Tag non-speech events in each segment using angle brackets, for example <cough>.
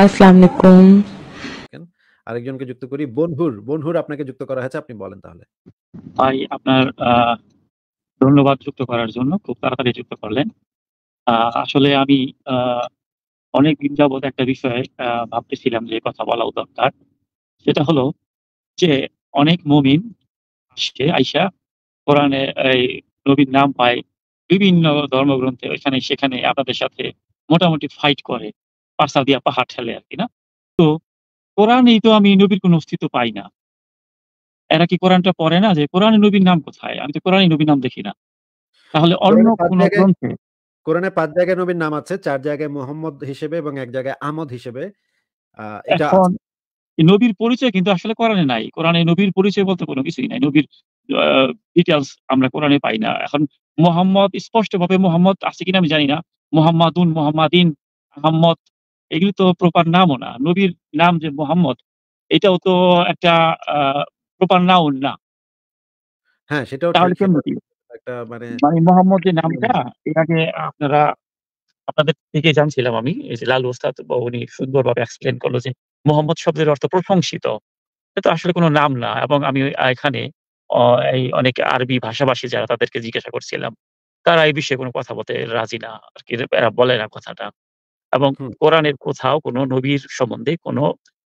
আসসালামু আরেকজনকে যুক্ত করি বনহুর বনহুর আপনাকে যুক্ত করা হয়েছে আপনি বলেন তাহলে ভাই আপনার ধন্যবাদ যুক্ত করার জন্য খুব তাড়াতাড়ি যুক্ত করলেন আসলে আমি অনেক দিন যাবৎ একটা বিষয়ে ভাবতেছিলাম যে কথা বলাও দরকার সেটা হলো যে অনেক মমিন সে আইসা কোরআনে এই নবীর নাম পায় বিভিন্ন ধর্মগ্রন্থে ওইখানে সেখানে আপনাদের সাথে মোটামুটি ফাইট করে পার্সাল দিয়ে পাহাড় ঠেলে আর কি না তো কোরআন এই তো আমি নবীর কোনো অস্তিত্ব পাই না এরা কি কোরআনটা পড়ে না যে কোরআন নবীর নাম কোথায় আমি তো কোরআন নবীর নাম দেখি না তাহলে অন্য কোন গ্রন্থে কোরআনে পাঁচ জায়গায় নবীর নাম আছে চার জায়গায় মোহাম্মদ হিসেবে এবং এক জায়গায় আমদ হিসেবে নবীর পরিচয় কিন্তু আসলে কোরআনে নাই কোরআনে নবীর পরিচয় বলতে কোনো কিছুই নাই নবীর ডিটেলস আমরা কোরআনে পাই না এখন মোহাম্মদ স্পষ্ট ভাবে মোহাম্মদ আছে কিনা আমি জানি না মোহাম্মদ উন মোহাম্মদিন আহম্মদ এগুলি তো প্রপার নামও না নবীর নাম যে মোহাম্মদ এটাও তো একটা প্রপার নাউন না হ্যাঁ সেটাও তাহলে কেমন একটা মানে মানে মোহাম্মদ যে নামটা এর আগে আপনারা আপনাদের থেকে জানছিলাম আমি এই যে লাল ওস্তাদ উনি সুন্দরভাবে এক্সপ্লেন করলো যে মোহাম্মদ শব্দের অর্থ প্রশংসিত এটা তো আসলে কোনো নাম না এবং আমি এখানে এই অনেক আরবি ভাষাভাষী যারা তাদেরকে জিজ্ঞাসা করছিলাম তারা এই বিষয়ে কোনো কথা বলতে রাজি না আর কি এরা বলে না কথাটা এবং কোরআনের কোথাও কোনো নবীর সম্বন্ধে কোনো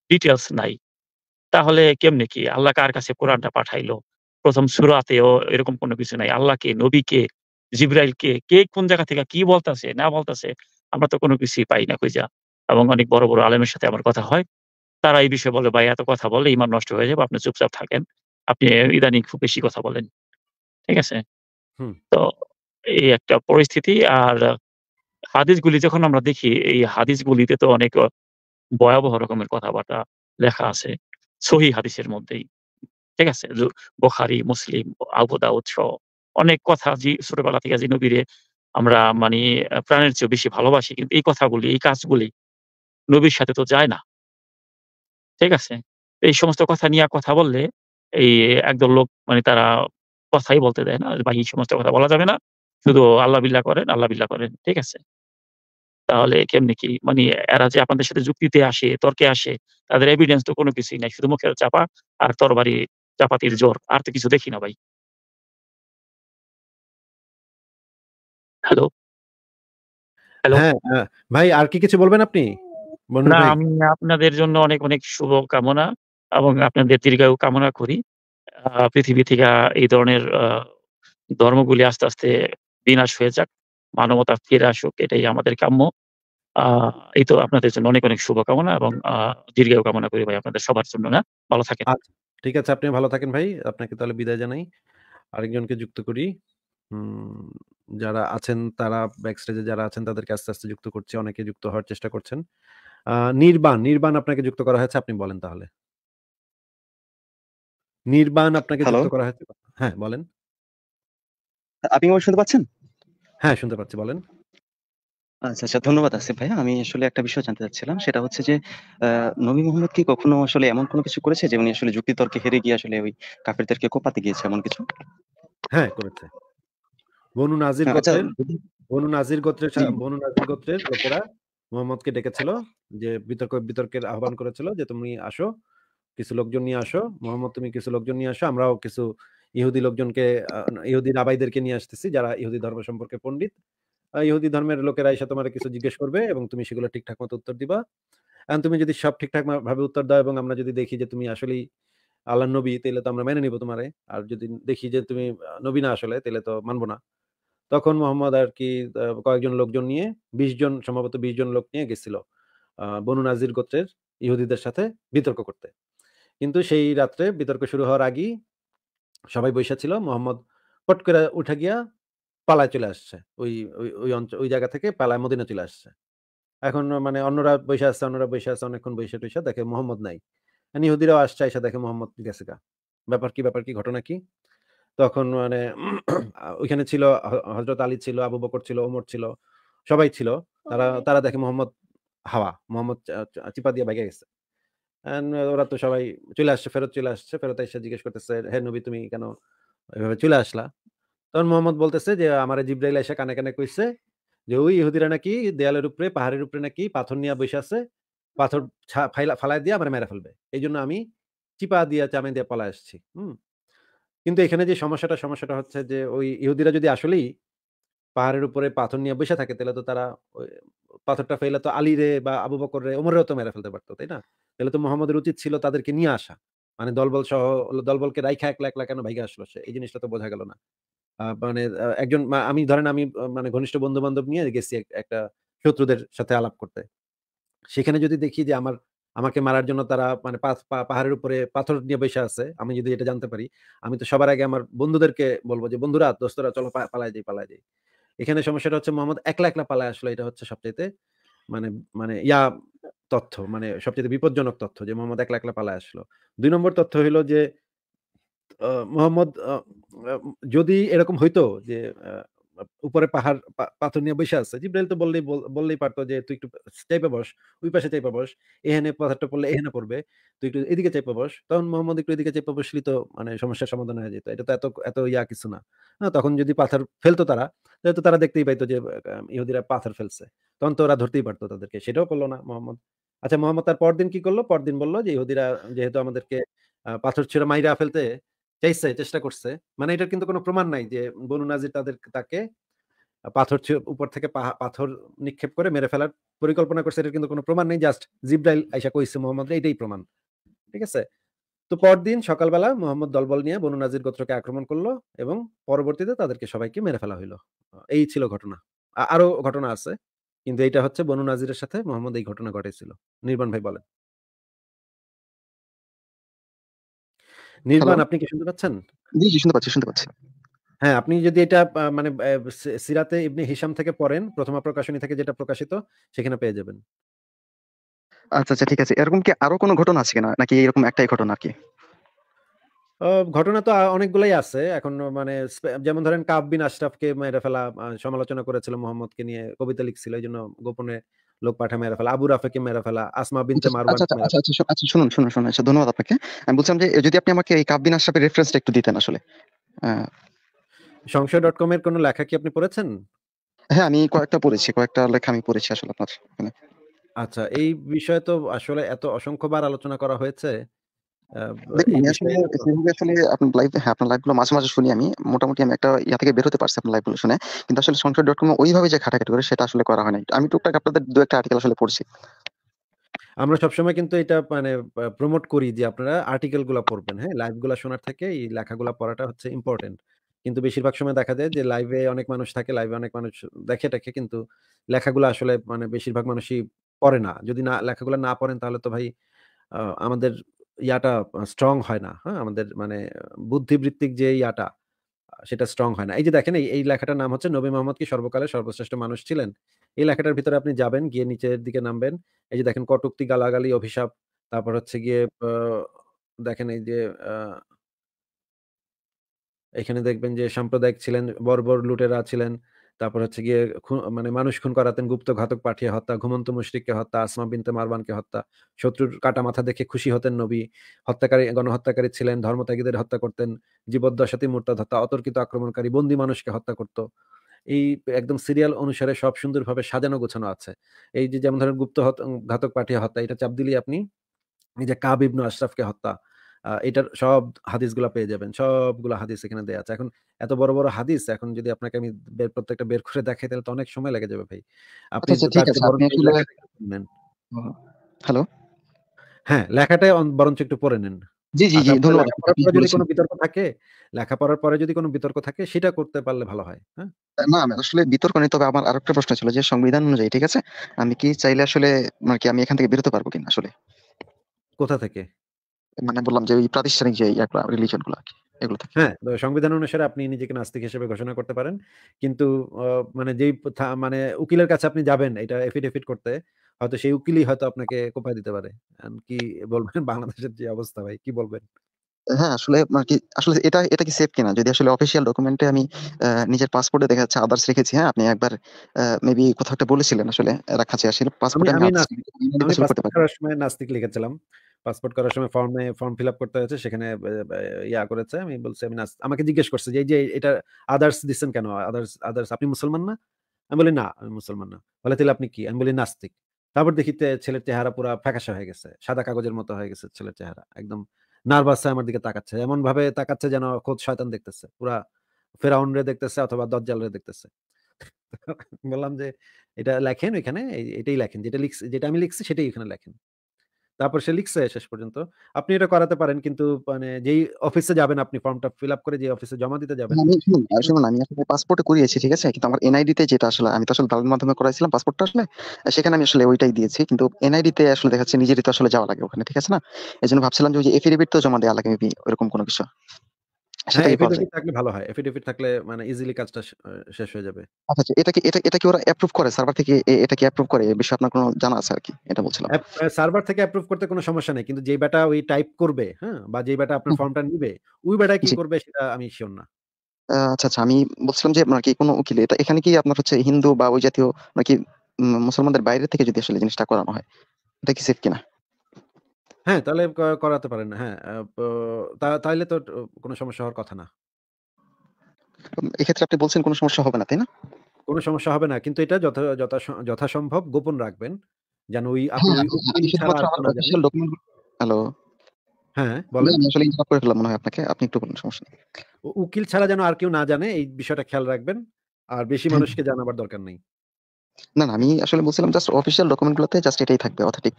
ডিটেলস নাই। তাহলে কেমনে কি? আল্লাহ কার কাছে কোরআনটা পাঠাইলো? প্রথম সুরাতেও এরকম কোনো কিছু নাই। আল্লাহ কে? নবী কে? জিবরাইল কে? কে কোন জায়গা থেকে কি বলতাছে, না বলতাছে? আমরা তো কোনো কিছুই পাই না কইজা এবং অনেক বড়, বড় আলেমের সাথে আমার কথা হয়। তারা এই বিষয়ে বলে, "ভাই এত কথা বলে ইমান নষ্ট হয়ে যাবে। আপনি চুপচাপ থাকেন। আপনি ইদানিং খুব বেশি কথা বলেন।" ঠিক আছে? হুম। তো এই একটা পরিস্থিতি আর হাদিসগুলি যখন আমরা দেখি এই হাদিসগুলিতে তো অনেক ভয়াবহ রকমের কথাবার্তা লেখা আছে সহি হাদিসের মধ্যেই ঠিক আছে বখারি মুসলিম আবুদা উৎস অনেক কথা যে ছোটবেলা থেকে যে নবীরে আমরা মানে প্রাণের চেয়ে বেশি ভালোবাসি কিন্তু এই কথাগুলি এই কাজগুলি নবীর সাথে তো যায় না ঠিক আছে এই সমস্ত কথা নিয়ে কথা বললে এই একদল লোক মানে তারা কথাই বলতে দেয় না বাকি সমস্ত কথা বলা যাবে না শুধু আল্লাহ বিল্লাহ করেন আল্লাহ বিল্লাহ করেন ঠিক আছে তাহলে কেমনি কি মানে এরা যে আপনাদের সাথে যুক্তিতে আসে তর্কে আসে তাদের এভিডেন্স তো কোনো কিছুই নাই শুধু মুখের চাপা আর তরবারি চাপাতির জোর আর তো কিছু দেখি না ভাই হ্যালো হ্যালো হ্যাঁ ভাই আর কি কিছু বলবেন আপনি না আমি আপনাদের জন্য অনেক অনেক শুভ কামনা এবং আপনাদের দীর্ঘায়ু কামনা করি পৃথিবী থেকে এই ধরনের ধর্মগুলি আস্তে আস্তে বিনাশ হয়ে যাক মানবতা ফিরে আসুক এটাই আমাদের কাম্য আহ এই তো আপনাদের জন্য অনেক অনেক শুভকামনা এবং দীর্ঘায়ু কামনা করি ভাই আপনাদের সবার জন্য না ভালো থাকেন আচ্ছা, ঠিক আছে আপনি ভালো থাকেন ভাই আপনাকে তাহলে বিদায় জানাই আরেকজনকে যুক্ত করি যারা আছেন তারা ব্যাকস্টেজে যারা আছেন তাদেরকে আস্তে আস্তে যুক্ত করছি অনেকে যুক্ত হওয়ার চেষ্টা করছেন নির্বাণ নির্বাণ আপনাকে যুক্ত করা হয়েছে আপনি বলেন তাহলে নির্বাণ আপনাকে যুক্ত করা হয়েছে হ্যাঁ বলেন আপনি আমার শুনতে পাচ্ছেন হ্যাঁ, শুনতে পাচ্ছি বলেন। আচ্ছা, আচ্ছা ধন্যবাদ আসিফ আমি আসলে একটা বিষয় জানতে চাচ্ছিলাম। সেটা হচ্ছে যে নবী মোহাম্মদ কি কখনো আসলে এমন কোনো কিছু করেছে যে উনি আসলে হেরে গিয়ে আসলে ওই কাফেরদেরকে কোপাতে গিয়েছে এমন কিছু? হ্যাঁ, করেছে। বনু নাজির হ্যাঁ, আচ্ছা। গোত্রের বনু নাজির গোত্রের বনু নাজির গোত্রের লোকেরা ডেকেছিল যে বিতর্ক বিতর্কের আহ্বান করেছিল যে, "তুমি আসো, কিছু লোকজন নিয়ে আসো। মোহাম্মদ তুমি কিছু লোকজন নিয়ে আসো। আমরাও কিছু ইহুদি লোকজনকে ইহুদি রাবাইদেরকে নিয়ে আসতেছি যারা ইহুদি ধর্ম সম্পর্কে পণ্ডিত ইহুদি ধর্মের লোকেরা এসে তোমার কিছু জিজ্ঞেস করবে এবং তুমি সেগুলো ঠিকঠাক মতো উত্তর দিবা এখন তুমি যদি সব ঠিকঠাক ভাবে উত্তর দাও এবং আমরা যদি দেখি যে তুমি আসলেই আল্লাহ নবী তাহলে তো আমরা মেনে নিবো তোমারে আর যদি দেখি যে তুমি নবী না আসলে তাহলে তো মানবো না তখন মোহাম্মদ আর কি কয়েকজন লোকজন নিয়ে বিশ জন সম্ভবত বিশ জন লোক নিয়ে গেছিল বনু নাজির গোত্রের ইহুদিদের সাথে বিতর্ক করতে কিন্তু সেই রাত্রে বিতর্ক শুরু হওয়ার আগেই সবাই বৈশা ছিল মোহাম্মদ পট করে উঠে গিয়া পালায় চলে আসছে ওই ওই অঞ্চল ওই জায়গা থেকে পালায় মদিনা চলে আসছে এখন মানে অন্যরা বৈশা আসছে অন্যরা বৈশা আসছে অনেকক্ষণ বৈশা টৈশা দেখে মোহাম্মদ নাই নিহুদিরাও আসছে এসে দেখে মোহাম্মদ গেছে গা ব্যাপার কি ব্যাপার কি ঘটনা কি তখন মানে ওইখানে ছিল হজরত আলী ছিল আবু বকর ছিল ওমর ছিল সবাই ছিল তারা তারা দেখে মোহাম্মদ হাওয়া মোহাম্মদ চিপা দিয়ে ভেগে গেছে ওরা তো সবাই চলে আসছে ফেরত চলে আসছে ফেরত এসে জিজ্ঞেস করতেছে হে নবী তুমি কেন এভাবে চলে আসলা তখন মোহাম্মদ বলতেছে যে আমার জিব্রাইল এসে কানে কানে কইছে যে ওই ইহুদিরা নাকি দেয়ালের উপরে পাহাড়ের উপরে নাকি পাথর নিয়ে বসে আছে পাথর ফালাই দিয়ে আমার মেরে ফেলবে এই জন্য আমি চিপা দিয়ে চামে দিয়ে পলা আসছি হুম কিন্তু এখানে যে সমস্যাটা সমস্যাটা হচ্ছে যে ওই ইহুদিরা যদি আসলেই পাহাড়ের উপরে পাথর নিয়ে বসে থাকে তাহলে তো তারা পাথরটা ফেলে তো আলী রে বা আবু বকর রে ওমরেও তো মেরে ফেলতে পারতো তাই না তাহলে তো মোহাম্মদের উচিত ছিল তাদেরকে নিয়ে আসা মানে দলবল সহ দলবলকে রাইখা একলা একলা কেন ভাইগা আসলো সে এই জিনিসটা তো বোঝা গেল না মানে একজন আমি ধরেন আমি মানে ঘনিষ্ঠ বন্ধু বান্ধব নিয়ে গেছি একটা শত্রুদের সাথে আলাপ করতে সেখানে যদি দেখি যে আমার আমাকে মারার জন্য তারা মানে পাহাড়ের উপরে পাথর নিয়ে বসে আছে আমি যদি এটা জানতে পারি আমি তো সবার আগে আমার বন্ধুদেরকে বলবো যে বন্ধুরা দোস্তরা চলো পালায় যাই পালায় যাই এখানে সমস্যাটা হচ্ছে মোহাম্মদ একলা একলা পালায় আসলো এটা হচ্ছে সবচেয়ে মানে মানে ইয়া তথ্য মানে সবচেয়ে বিপজ্জনক তথ্য যে মোহাম্মদ একলা একলা পালায় আসলো দুই নম্বর তথ্য হলো যে মোহাম্মদ যদি এরকম হইতো যে উপরে পাহাড় পাথর নিয়ে বসে আছে জিব্রাইল তো বললেই বললেই পারতো যে তুই একটু চাইপে বস ওই পাশে চাইপে বস এখানে পাথরটা পড়লে এখানে পড়বে তুই একটু এদিকে চাইপে বস তখন মোহাম্মদ একটু এদিকে চাইপে বসলি তো মানে সমস্যার সমাধান হয়ে যেত এটা তো এত এত ইয়া কিছু না হ্যাঁ তখন যদি পাথর ফেলতো তারা তাহলে তো তারা দেখতেই পাইতো যে ইহুদিরা পাথর ফেলছে তখন তো ওরা ধরতেই পারতো তাদেরকে সেটাও করলো না মোহাম্মদ আচ্ছা মোহাম্মদ তার পরদিন কি করলো পরদিন বললো যে ইহুদিরা যেহেতু আমাদেরকে পাথর ছিঁড়ে মাইরা ফেলতে চাইছে চেষ্টা করছে মানে এটার কিন্তু কোনো প্রমাণ নাই যে বনু নাজির তাদের তাকে পাথর উপর থেকে পাথর নিক্ষেপ করে মেরে ফেলার পরিকল্পনা করছে এটার কিন্তু কোনো প্রমাণ নেই জাস্ট জিব্রাইল আইসা কইছে মোহাম্মদ এটাই প্রমাণ ঠিক আছে তো পরদিন সকালবেলা মোহাম্মদ দলবল নিয়ে বনু নাজির গোত্রকে আক্রমণ করলো এবং পরবর্তীতে তাদেরকে সবাইকে মেরে ফেলা হইলো এই ছিল ঘটনা আরো ঘটনা আছে কিন্তু এটা হচ্ছে বনু নাজিরের সাথে মোহাম্মদ এই ঘটনা ঘটেছিল নির্বাণ ভাই বলেন নির্বাণ আপনি কি শুনতে পাচ্ছেন জি জি শুনতে পাচ্ছি শুনতে পাচ্ছি হ্যাঁ আপনি যদি এটা মানে সিরাতে ইবনে হিসাম থেকে পড়েন প্রথমা প্রকাশনী থেকে যেটা প্রকাশিত সেখানে পেয়ে যাবেন আচ্ছা আচ্ছা ঠিক আছে এরকম কি আরো কোনো ঘটনা আছে কিনা নাকি এরকম একটাই ঘটনা কি ঘটনা তো অনেকগুলোই আছে এখন মানে যেমন ধরেন কাব বিন আশরাফকে মেরে ফেলা সমালোচনা করেছিল মোহাম্মদকে নিয়ে কবিতা লিখছিল এই জন্য গোপনে লোক পাঠা মেরে ফেলা আবু রাফেকে মেরে ফেলা আসমা আচ্ছা, বিনতে মারওয়ান আচ্ছা, আচ্ছা আচ্ছা আচ্ছা শুনুন শুনুন শুনুন আচ্ছা ধন্যবাদ আপনাকে আমি বলছিলাম যে যদি আপনি আমাকে এই কাববিন আশরাফের রেফারেন্সটা একটু দিতেন আসলে সংশয় ডট কম এর কোনো লেখা কি আপনি পড়েছেন হ্যাঁ আমি কয়েকটা পড়েছি কয়েকটা লেখা আমি পড়েছি আসলে আপনার আচ্ছা এই বিষয়ে তো আসলে এত অসংখ্যবার আলোচনা করা হয়েছে হ্যাঁ, শুনি আমি মোটামুটি আমি একটা ইয়া থেকে পারছি শুনে আসলে সংসার করে সেটা আসলে আমি আমরা সবসময় কিন্তু এটা মানে প্রমোট করি যে আপনারা আর্টিকেল গুলা পড়বেন হ্যাঁ লাইভ গুলা শোনার থেকে এই লেখাগুলা পড়াটা হচ্ছে ইম্পর্টেন্ট কিন্তু বেশিরভাগ সময় দেখা যায় যে লাইভে অনেক মানুষ থাকে লাইভে অনেক মানুষ দেখে টাকে কিন্তু লেখাগুলো আসলে মানে বেশিরভাগ মানুষই পড়ে না যদি না লেখাগুলো না পড়েন তাহলে তো ভাই আমাদের ইয়াটা স্ট্রং হয় না হ্যাঁ আমাদের মানে বুদ্ধিবৃত্তিক যে ইয়াটা সেটা স্ট্রং হয় না এই যে দেখেন এই লেখাটার নাম হচ্ছে নবী মোহাম্মদ কি সর্বকালের সর্বশ্রেষ্ঠ মানুষ ছিলেন এই লেখাটার ভিতরে আপনি যাবেন গিয়ে নিচের দিকে নামবেন এই যে দেখেন কটুক্তি গালাগালি অভিশাপ তারপর হচ্ছে গিয়ে দেখেন এই যে এখানে দেখবেন যে সাম্প্রদায়িক ছিলেন বর্বর লুটেরা ছিলেন তারপর হচ্ছে গিয়ে মানে মানুষ খুন করাতেন গুপ্ত ঘাতক পাঠিয়ে হত্যা ঘুমন্ত মুশরিককে হত্যা আসমা বিনতে মারবানকে হত্যা শত্রুর কাটা মাথা দেখে খুশি হতেন নবী হত্যাকারী গণহত্যাকারী ছিলেন ধর্মত্যাগীদের হত্যা করতেন জীবদ্দশাতি মূর্তা হত্যা অতর্কিত আক্রমণকারী বন্দী মানুষকে হত্যা করত এই একদম সিরিয়াল অনুসারে সব সুন্দরভাবে সাজানো গোছানো আছে এই যে যেমন ধরেন গুপ্ত ঘাতক পাঠিয়ে হত্যা এটা চাপ দিলি আপনি এই যে কাব ইবনু আশরাফকে হত্যা এটার সব হাদিসগুলো পেয়ে যাবেন সবগুলো হাদিস এখানে দেওয়া আছে এখন এত বড় বড় হাদিস এখন যদি আপনাকে আমি বের প্রত্যেকটা বের করে দেখাই তাহলে তো অনেক সময় লেগে যাবে ভাই আপনি আচ্ছা, আচ্ছা, হ্যালো হ্যাঁ লেখাটাই বরঞ্চ একটু পড়ে নেন জি জি জি ধন্যবাদ যদি কোনো বিতর্ক থাকে লেখা পড়ার পরে যদি কোনো বিতর্ক থাকে সেটা করতে পারলে ভালো হয় হ্যাঁ না আমি আসলে বিতর্ক নেই তবে আমার আরেকটা প্রশ্ন ছিল যে সংবিধান অনুযায়ী ঠিক আছে আমি কি চাইলে আসলে মানে কি আমি এখান থেকে বেরোতে পারবো কিনা আসলে কোথা থেকে মানে বললাম যে প্রাতিষ্ঠানিক যে রিলিজন গুলো হ্যাঁ সংবিধান অনুসারে আপনি নিজেকে নাস্তিক হিসেবে ঘোষণা করতে পারেন কিন্তু মানে যেই মানে উকিলের কাছে আপনি যাবেন এটা এফিডেভিট করতে হয়তো সেই উকিলই হয়তো আপনাকে কোপায় দিতে পারে কি বলবেন <laughs> বাংলাদেশের যে অবস্থা ভাই কি বলবেন হ্যাঁ আসলে মানে কি আসলে এটা এটা কি সেফ কিনা যদি আসলে অফিসিয়াল ডকুমেন্টে আমি নিজের পাসপোর্টে দেখা যাচ্ছে আদার্স রেখেছি হ্যাঁ আপনি একবার মেবি কোথাও একটা বলেছিলেন আসলে রাখা আছে আসলে পাসপোর্টে আমি নাস্তিক লিখেছিলাম পাসপোর্ট করার সময় ফর্মে ফর্ম ফিল আপ করতে হয়েছে সেখানে ইয়া করেছে আমি বলছি আমি আমাকে জিজ্ঞেস করছে যে এই যে এটা আদার্স দিচ্ছেন কেন আদার্স আদার্স আপনি মুসলমান না আমি বলি না আমি মুসলমান না বলে তাহলে আপনি কি আমি বলি নাস্তিক তারপর দেখিতে ছেলের চেহারা পুরো ফ্যাকাশা হয়ে গেছে সাদা কাগজের মতো হয়ে গেছে ছেলের চেহারা একদম নার্ভাস হয়ে আমার দিকে তাকাচ্ছে এমন ভাবে তাকাচ্ছে যেন খোদ শয়তান দেখতেছে পুরা ফেরাউন রে দেখতেছে অথবা দজ্জাল রে দেখতেছে <laughs> বললাম যে এটা লেখেন ওইখানে এটাই লেখেন যেটা লিখছি যেটা আমি লিখছি সেটাই ওখানে লেখেন তারপর সে লিখছে শেষ পর্যন্ত আপনি এটা করাতে পারেন কিন্তু মানে যেই অফিসে যাবেন আপনি ফর্মটা ফিল আপ করে যে অফিসে জমা দিতে যাবেন মানে শুনুন আমি আসলে পাসপোর্টে করিয়েছি ঠিক আছে কিন্তু আমার এনআইডি তে যেটা আসলে আমি তো আসলে দালাল মাধ্যমে করাইছিলাম পাসপোর্টটা আসলে সেখানে আমি আসলে ওইটাই দিয়েছি কিন্তু এনআইডি তে আসলে দেখাচ্ছে নিজেরই তো আসলে যাওয়া লাগে ওখানে ঠিক আছে না এই জন্য ভাবছিলাম যে এফিডেভিট তো জমা দেওয়া লাগে মেবি ওরকম কোনো কিছু হ্যাঁ, থাকলে ভালো হয় থাকলে মানে ইজিলি কাজটা শেষ হয়ে যাবে আচ্ছা, আচ্ছা। এটা কি এটা ওরা করে সার্ভার থেকে জানা আছে সার্ভার থেকে করতে কোনো সমস্যা নেই কিন্তু ব্যাটা ওই টাইপ করবে হ্যাঁ বা যেই আপনার ফর্মটা ওই কি করবে সেটা আমি শিওর না আচ্ছা আচ্ছা আমি বলছিলাম যে মানে কোনো উকিল এটা এখানে কি আপনার হচ্ছে হিন্দু বা ওই জাতীয় নাকি মানে মুসলমানদের বাইরে থেকে যদি আসলে জিনিসটা করানো হয় এটা কি সেফ কিনা হ্যাঁ, তাহলে করাতে পারেন। হ্যাঁ, তাইলে তো কোনো সমস্যা হওয়ার কথা না। এক্ষেত্রে আপনি বলছেন কোনো সমস্যা হবে না, তাই না? কোনো সমস্যা হবে না। কিন্তু এটা যথা সম্ভব গোপন রাখবেন। যেন ওই হ্যালো? হ্যাঁ, হ্যাঁ, হ্যাঁ বলেন। আসলে interrupt করে ফেললাম মনে হয় আপনাকে। আপনি একটু বলুন, সমস্যা নেই। উকিল ছাড়া যেন আর কেউ না জানে, এই বিষয়টা খেয়াল রাখবেন। আর বেশি হ্যাঁ। মানুষকে জানাবার দরকার নেই। না, না আমি আসলে বলছিলাম জাস্ট অফিসিয়াল ডকুমেন্ট গুলোতে জাস্ট এটাই থাকবে অথেন্টিক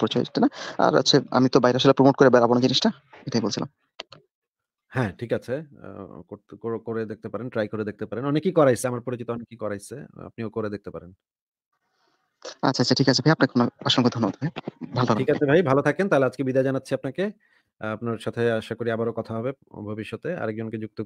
না। আর আমি তো বাইরে আসলে প্রমোট করে বেড়াবো না জিনিসটা। এটাই বলছিলাম। হ্যাঁ, ঠিক আছে। করে দেখতে পারেন, ট্রাই করে দেখতে পারেন। অনেকেই করাইছে। আমার পরিচিত অনেকেই করাইছে। আপনিও করে দেখতে পারেন। আচ্ছা, আচ্ছা ঠিক আছে ভাই। আপনাকে অসংখ্য ধন্যবাদ ভাই। ভালো ঠিক আছে ভাই, ভালো থাকেন। তাহলে আজকে বিদায় জানাচ্ছি আপনাকে। আপনার সাথে আশা করি আবারও কথা হবে ভবিষ্যতে। আরেকজনকে যুক্ত